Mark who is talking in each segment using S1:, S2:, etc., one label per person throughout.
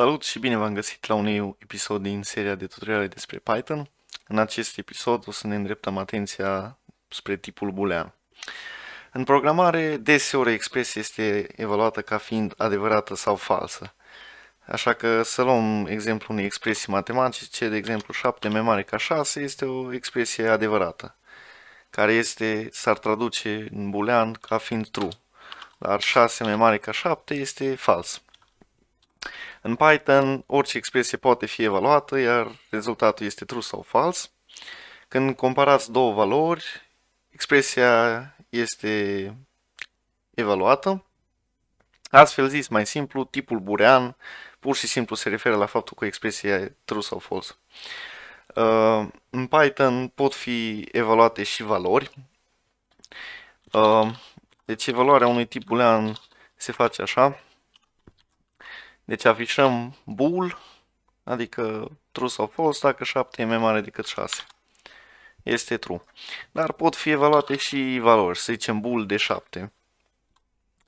S1: Salut și bine v-am găsit la un nou episod din seria de tutoriale despre Python. În acest episod o să ne îndreptăm atenția spre tipul boolean. În programare, deseori expresia este evaluată ca fiind adevărată sau falsă. Așa că să luăm exemplu unei expresii matematice, de exemplu 7 mai mare ca 6 este o expresie adevărată, care este s-ar traduce în boolean ca fiind true, dar 6 mai mare ca 7 este fals. În Python, orice expresie poate fi evaluată, iar rezultatul este true sau fals. Când comparați două valori, expresia este evaluată. Astfel zis, mai simplu, tipul boolean pur și simplu se referă la faptul că expresia e true sau false. Uh, în Python pot fi evaluate și valori. Uh, deci evaluarea unui tip boolean se face așa. Deci afișăm bool, adică true sau false, dacă 7 e mai mare decât 6. Este true. Dar pot fi evaluate și valori, să zicem bool de 7.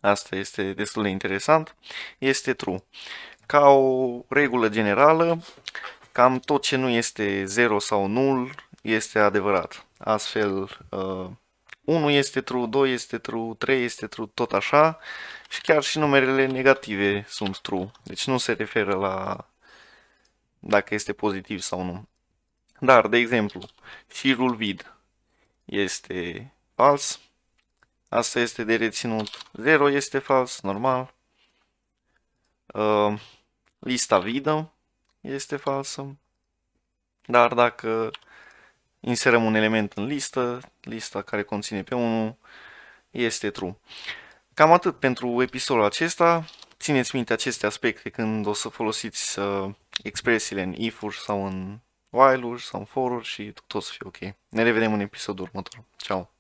S1: Asta este destul de interesant. Este true. Ca o regulă generală, cam tot ce nu este 0 sau nul este adevărat. Astfel, uh, 1 este true, 2 este true, 3 este true, tot așa. Și chiar și numerele negative sunt true. Deci nu se referă la dacă este pozitiv sau nu. Dar, de exemplu, șirul vid este fals. Asta este de reținut. 0 este fals, normal. Uh, lista vidă este falsă. Dar dacă inserăm un element în listă, lista care conține pe 1 este true. Cam atât pentru episodul acesta. Țineți minte aceste aspecte când o să folosiți uh, expresiile în if-uri sau în while-uri sau în for-uri și tot o să fie ok. Ne revedem în episodul următor. Ciao!